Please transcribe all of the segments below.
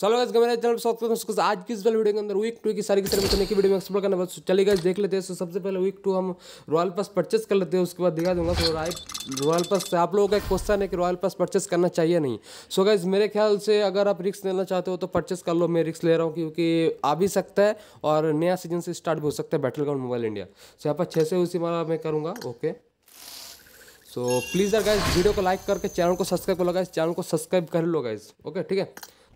चलो गाइस मेरे चैनल पर आज की इस वीडियो के अंदर वीक टू की सारी की सारी करने की वीडियो में एक्सप्लोर करने बस चलिए गाइस देख लेते हैं तो सबसे पहले वीक टू हम रॉयल पास परचेस कर लेते हैं उसके बाद दिखा दूंगा तो राइट रॉयल पास से आप लोगों का एक क्वेश्चन है कि रॉयल पास परचेस करना चाहिए नहीं सो गाइज मेरे ख्याल से अगर आप रिक्स लेना चाहते हो तो परचेस कर लो मैं रिक्स ले रहा हूँ क्योंकि आ भी सकता है और नया सीजन से स्टार्ट भी हो सकता है battleground mobile India so यहाँ पर छः से उसी माला मैं करूँगा ओके सो प्लीज़ अगर गाइज वीडियो को लाइक करके चैनल को सब्सक्राइब कर लो गाइज चैनल को सब्सक्राइब कर लो गाइज ओके ठीक है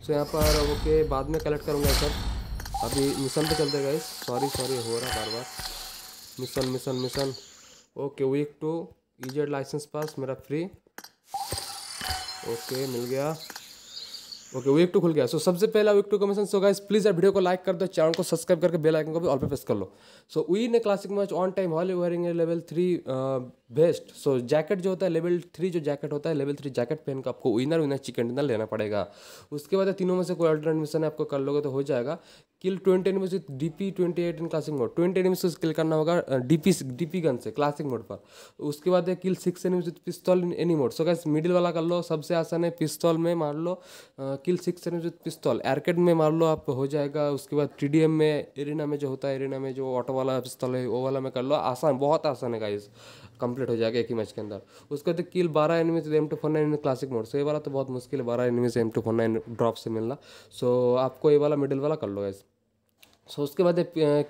सो यहाँ पर ओके बाद में कलेक्ट करूँगा सर अभी मिशन पे चलते गए सॉरी सॉरी हो रहा बार बार mission mission mission okay week two easy license pass मेरा फ्री ओके मिल गया ओके वीक टू खुल गया सो so, सबसे पहला वीक टू का सो गाइस प्लीज़ यार वीडियो को लाइक कर दो चैनल को सब्सक्राइब करके बेल आइकन को भी ऑल पे प्रेस कर लो सो वी ने क्लासिक मैच ऑन टाइम हॉली wearing level three best so jacket जो होता है लेवल थ्री जो जैकेट होता है लेवल थ्री जैकेट पहन कर आपको विनर विनर चिकन डिनर लेना पड़ेगा उसके बाद तीनों में से कोई अल्टर एडमिशन आपको कर लोगे तो हो जाएगा kill twenty enemies with D P twenty eight in classic mode twenty enemies को किल करना होगा D P D P gun से क्लासिक मोड पर उसके बाद है किल सिक्स एनिमीज विथ पिस्तौल इन एनी मोड सो गैस मिडिल वाला कर लो सबसे आसान है पिस्तौल में मार लो किल सिक्स एनिमीज विथ पिस्तौल एरकेट में मार लो आप हो जाएगा उसके बाद टी डी एम में एरिना में जो होता है एरिना में जो ऑटो वाला पिस्तौल है वो वाला में कर लो आसान बहुत आसान है गाइज कंप्लीट हो जाएगा एक ही मैच के अंदर उसके बाद किल बारह enemies M two four nine classic mode so ये वाला तो बहुत मुश्किल है बारह enemies M two four nine drop से मिलना सो आपको ये वाला मिडिल वाला कर लो गाइज़ सो so, उसके बाद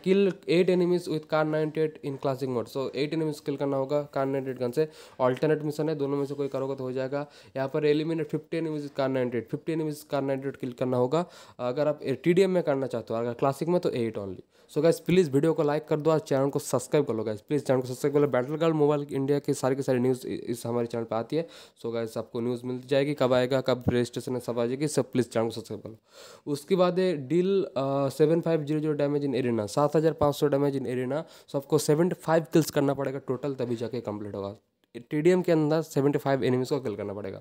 kill eight enemies with Kar ninety eight in classic mode so eight enemies kill करना होगा कार नाइनटी एट गन से ऑल्टरनेट मिशन है दोनों में से कोई करोगे तो हो जाएगा यहाँ पर eliminate fifty enemies Kar ninety eight fifty enemies Kar ninety eight kill करना होगा अगर आप टी डी एम में करना चाहते हो अगर क्लासिक में तो eight only so guys please video को लाइक कर दो और चैनल को सब्सक्राइब कर लो गाइज प्लीज़ चैनल को सब्सक्राइब कर लो बैटल गर्ल मोबाइल इंडिया की सारी की सारी न्यूज़ इस हमारे चैनल पर आती है सो so, गाइज आपको न्यूज़ मिल जाएगी कब आएगा कब रजिस्ट्रेशन है सब आ जाएगी सब प्लीज़ चैनल को सब्सक्राइब कर लो उसके बाद है deal seven five zero zero zero damage in arena सात हज़ार पाँच सौ डैमेज इन एरिना सो आपको सेवेंटी फाइव किल्स करना पड़ेगा टोटल तभी जाके कंप्लीट होगा टी के अंदर सेवेंटी फाइव एनिमीज को किल करना पड़ेगा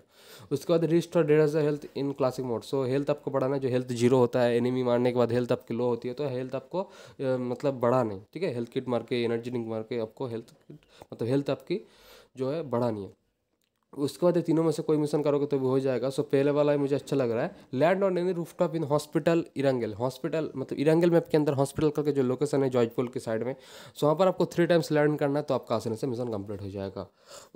उसके बाद रिस्ट और डेढ़ हज़ार health in classic mode so health आपको बढ़ाना जो हेल्थ जीरो होता है एनिमी मारने के बाद हेल्थ आपकी लो होती है तो हेल्थ आपको ए, मतलब बढ़ानी ठीक है हेल्थ किट मार के एनर्जी ड्रिंक मार के आपको हेल्थ मतलब हेल्थ आपकी जो है बढ़ानी है उसके बाद तीनों में से कोई मिशन करोगे तो भी हो जाएगा सो पहले वाला मुझे अच्छा लग रहा है land on any rooftop in hospital Erangel hospital मतलब इरंगल मैप के अंदर हॉस्पिटल करके जो लोकेशन है जॉयपुल के साइड में सो वहाँ पर आपको थ्री टाइम्स लैंड करना है तो आपका आसने से मिशन कंप्लीट हो जाएगा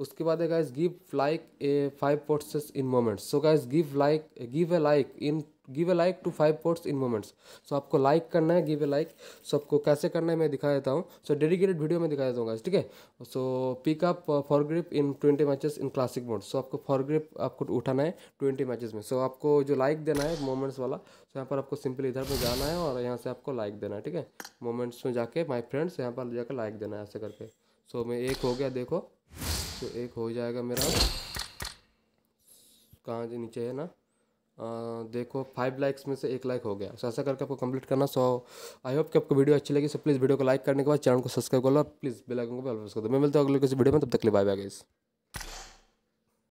उसके बाद है guys give like a five posts in moments so guys give like give a like in give a like to five post in moments सो आपको लाइक करना है गिव ए लाइक सो आपको कैसे करना है मैं दिखा देता हूँ सो डेडिकेटेड वीडियो में दिखा देता हूँ ठीक है so pick up four grip in twenty matches in classic mode so आपको फॉर ग्रिप आपको उठाना है ट्वेंटी मैचेस में सो so, आपको जो लाइक like देना है मोमेंट्स वाला सो so, यहाँ पर आपको सिंपली इधर पर जाना है और यहाँ से आपको लाइक like देना है ठीक है मोमेंट्स में जाके माई फ्रेंड्स यहाँ पर जाकर लाइक देना है ऐसे करके सो so, मैं एक हो गया देखो सो so, एक हो जाएगा मेरा कहाँ नीचे है ना देखो फाइव लाइक्स में से एक लाइक हो गया सो ऐसा करके आपको कंप्लीट करना सो आई होप कि आपको वीडियो अच्छी लगी सो प्लीज़ वीडियो को लाइक करने के बाद चैनल को सब्सक्राइब कर लो प्लीज़ बेल आइकन को बेल प्रेस कर दो मैं मिलता हूँ अगले किसी वीडियो में तब तक लिए बाय बाय गाइस